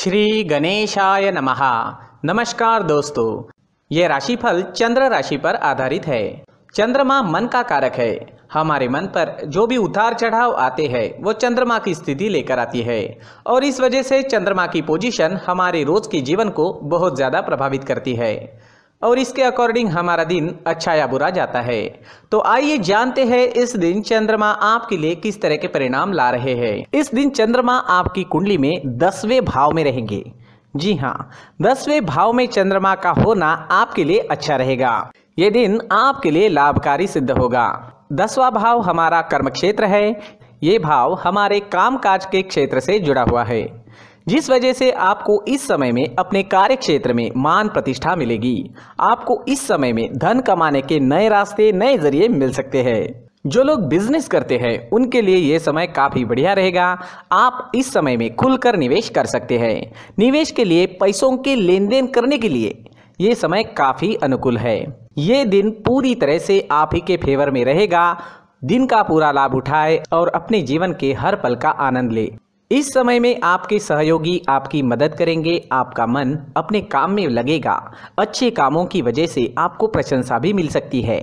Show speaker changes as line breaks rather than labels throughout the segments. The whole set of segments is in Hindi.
श्री गणेशाय नमः नमस्कार दोस्तों ये राशिफल चंद्र राशि पर आधारित है चंद्रमा मन का कारक है हमारे मन पर जो भी उतार चढ़ाव आते हैं वो चंद्रमा की स्थिति लेकर आती है और इस वजह से चंद्रमा की पोजीशन हमारे रोज के जीवन को बहुत ज़्यादा प्रभावित करती है और इसके अकॉर्डिंग हमारा दिन अच्छा या बुरा जाता है तो आइए जानते हैं इस दिन चंद्रमा आपके लिए किस तरह के परिणाम ला रहे हैं इस दिन चंद्रमा आपकी कुंडली में दसवें भाव में रहेंगे जी हाँ दसवें भाव में चंद्रमा का होना आपके लिए अच्छा रहेगा ये दिन आपके लिए लाभकारी सिद्ध होगा दसवा भाव हमारा कर्म क्षेत्र है ये भाव हमारे कामकाज के क्षेत्र से जुड़ा हुआ है जिस वजह से आपको इस समय में अपने कार्य क्षेत्र में मान प्रतिष्ठा मिलेगी आपको इस समय में धन कमाने के नए रास्ते नए जरिए मिल सकते हैं जो लोग बिजनेस करते हैं उनके लिए ये समय काफ़ी बढ़िया रहेगा आप इस समय में खुलकर निवेश कर सकते हैं निवेश के लिए पैसों के लेन देन करने के लिए ये समय काफ़ी अनुकूल है ये दिन पूरी तरह से आप ही के फेवर में रहेगा दिन का पूरा लाभ उठाए और अपने जीवन के हर पल का आनंद ले इस समय में आपके सहयोगी आपकी मदद करेंगे आपका मन अपने काम में लगेगा अच्छे कामों की वजह से आपको प्रशंसा भी मिल सकती है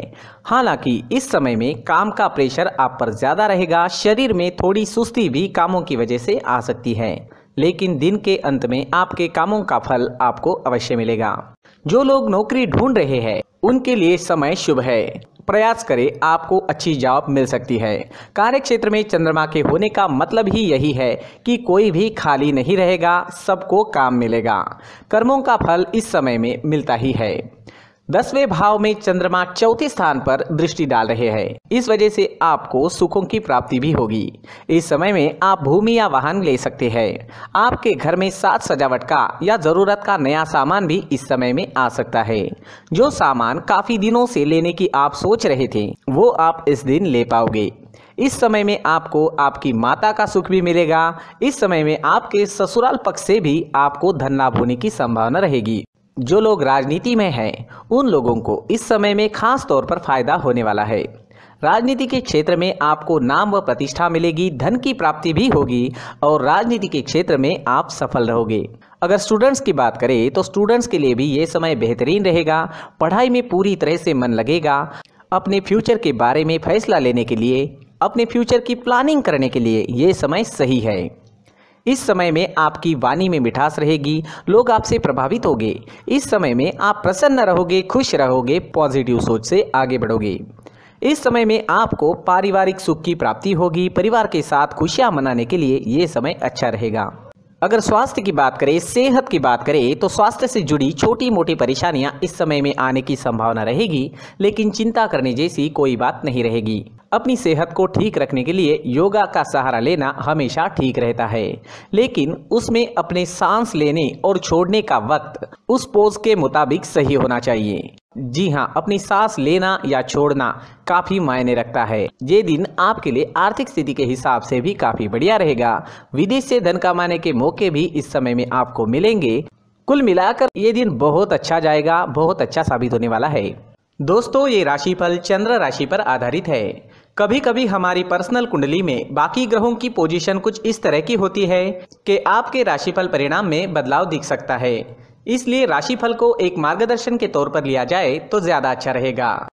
हालांकि इस समय में काम का प्रेशर आप पर ज़्यादा रहेगा शरीर में थोड़ी सुस्ती भी कामों की वजह से आ सकती है लेकिन दिन के अंत में आपके कामों का फल आपको अवश्य मिलेगा जो लोग नौकरी ढूंढ रहे हैं उनके लिए समय शुभ है प्रयास करें आपको अच्छी जॉब मिल सकती है कार्य क्षेत्र में चंद्रमा के होने का मतलब ही यही है कि कोई भी खाली नहीं रहेगा सबको काम मिलेगा कर्मों का फल इस समय में मिलता ही है दसवें भाव में चंद्रमा चौथे स्थान पर दृष्टि डाल रहे हैं इस वजह से आपको सुखों की प्राप्ति भी होगी इस समय में आप भूमि या वाहन ले सकते हैं आपके घर में साज सजावट का या जरूरत का नया सामान भी इस समय में आ सकता है जो सामान काफी दिनों से लेने की आप सोच रहे थे वो आप इस दिन ले पाओगे इस समय में आपको आपकी माता का सुख भी मिलेगा इस समय में आपके ससुराल पक्ष से भी आपको धन लाभ होने की संभावना रहेगी जो लोग राजनीति में हैं उन लोगों को इस समय में खास तौर पर फायदा होने वाला है राजनीति के क्षेत्र में आपको नाम व प्रतिष्ठा मिलेगी धन की प्राप्ति भी होगी और राजनीति के क्षेत्र में आप सफल रहोगे अगर स्टूडेंट्स की बात करें तो स्टूडेंट्स के लिए भी ये समय बेहतरीन रहेगा पढ़ाई में पूरी तरह से मन लगेगा अपने फ्यूचर के बारे में फैसला लेने के लिए अपने फ्यूचर की प्लानिंग करने के लिए ये समय सही है इस समय में आपकी वाणी में मिठास रहेगी लोग आपसे प्रभावित होंगे इस समय में आप प्रसन्न रहोगे खुश रहोगे पॉजिटिव सोच से आगे बढ़ोगे इस समय में आपको पारिवारिक सुख की प्राप्ति होगी परिवार के साथ खुशियां मनाने के लिए ये समय अच्छा रहेगा अगर स्वास्थ्य की बात करें सेहत की बात करें तो स्वास्थ्य से जुड़ी छोटी मोटी परेशानियां इस समय में आने की संभावना रहेगी लेकिन चिंता करने जैसी कोई बात नहीं रहेगी अपनी सेहत को ठीक रखने के लिए योगा का सहारा लेना हमेशा ठीक रहता है लेकिन उसमें अपने सांस लेने और छोड़ने का वक्त उस पोज के मुताबिक सही होना चाहिए जी हाँ अपनी सांस लेना या छोड़ना काफ़ी मायने रखता है ये दिन आपके लिए आर्थिक स्थिति के हिसाब से भी काफ़ी बढ़िया रहेगा विदेश से धन कमाने के मौके भी इस समय में आपको मिलेंगे कुल मिलाकर ये दिन बहुत अच्छा जाएगा बहुत अच्छा साबित होने वाला है दोस्तों ये राशिफल चंद्र राशि पर आधारित है कभी कभी हमारी पर्सनल कुंडली में बाकी ग्रहों की पोजीशन कुछ इस तरह की होती है कि आपके राशिफल परिणाम में बदलाव दिख सकता है इसलिए राशिफल को एक मार्गदर्शन के तौर पर लिया जाए तो ज़्यादा अच्छा रहेगा